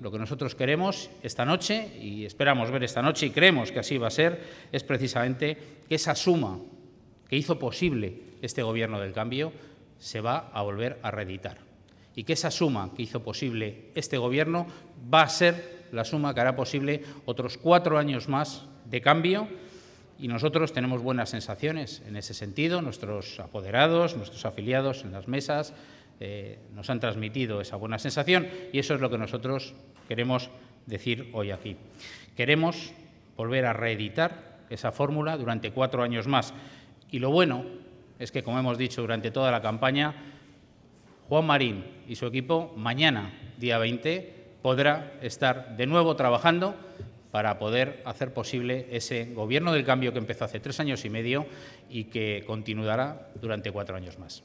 Lo que nosotros queremos esta noche, y esperamos ver esta noche, y creemos que así va a ser, es precisamente que esa suma que hizo posible este Gobierno del Cambio se va a volver a reeditar. Y que esa suma que hizo posible este Gobierno va a ser la suma que hará posible otros cuatro años más de cambio y nosotros tenemos buenas sensaciones en ese sentido, nuestros apoderados, nuestros afiliados en las mesas, eh, nos han transmitido esa buena sensación y eso es lo que nosotros queremos decir hoy aquí. Queremos volver a reeditar esa fórmula durante cuatro años más. Y lo bueno es que, como hemos dicho durante toda la campaña, Juan Marín y su equipo mañana, día 20, podrá estar de nuevo trabajando para poder hacer posible ese gobierno del cambio que empezó hace tres años y medio y que continuará durante cuatro años más.